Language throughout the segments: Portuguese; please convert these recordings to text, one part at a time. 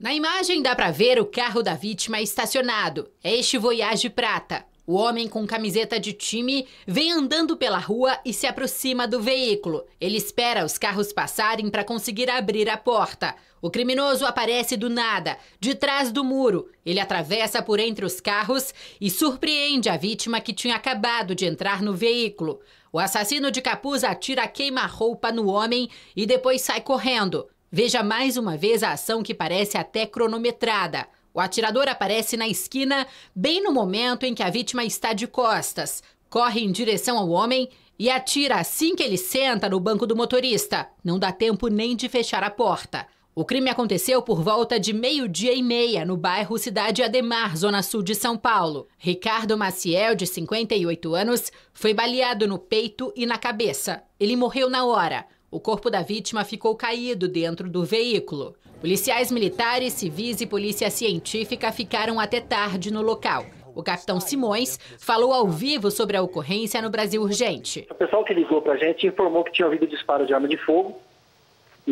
Na imagem dá para ver o carro da vítima estacionado. É este Voyage Prata. O homem com camiseta de time vem andando pela rua e se aproxima do veículo. Ele espera os carros passarem para conseguir abrir a porta. O criminoso aparece do nada, de trás do muro. Ele atravessa por entre os carros e surpreende a vítima que tinha acabado de entrar no veículo. O assassino de capuz atira queima-roupa no homem e depois sai correndo. Veja mais uma vez a ação que parece até cronometrada. O atirador aparece na esquina, bem no momento em que a vítima está de costas, corre em direção ao homem e atira assim que ele senta no banco do motorista. Não dá tempo nem de fechar a porta. O crime aconteceu por volta de meio-dia e meia no bairro Cidade Ademar, zona sul de São Paulo. Ricardo Maciel, de 58 anos, foi baleado no peito e na cabeça. Ele morreu na hora. O corpo da vítima ficou caído dentro do veículo. Policiais militares, civis e polícia científica ficaram até tarde no local. O capitão Simões falou ao vivo sobre a ocorrência no Brasil Urgente. O pessoal que ligou para a gente informou que tinha havido disparo de arma de fogo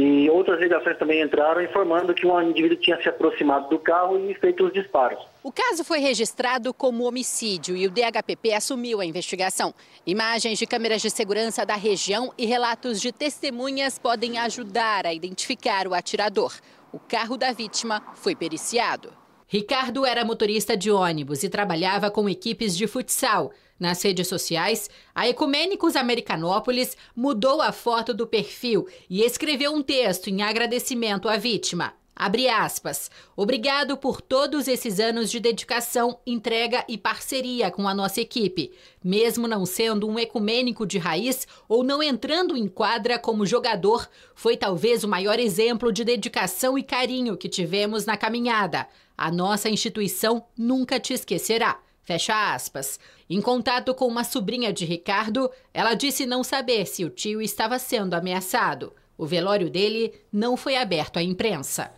e outras ligações também entraram informando que um indivíduo tinha se aproximado do carro e feito os disparos. O caso foi registrado como homicídio e o DHPP assumiu a investigação. Imagens de câmeras de segurança da região e relatos de testemunhas podem ajudar a identificar o atirador. O carro da vítima foi periciado. Ricardo era motorista de ônibus e trabalhava com equipes de futsal. Nas redes sociais, a Ecumênicos Americanópolis mudou a foto do perfil e escreveu um texto em agradecimento à vítima. Abre aspas. Obrigado por todos esses anos de dedicação, entrega e parceria com a nossa equipe. Mesmo não sendo um ecumênico de raiz ou não entrando em quadra como jogador, foi talvez o maior exemplo de dedicação e carinho que tivemos na caminhada. A nossa instituição nunca te esquecerá. Fecha aspas. Em contato com uma sobrinha de Ricardo, ela disse não saber se o tio estava sendo ameaçado. O velório dele não foi aberto à imprensa.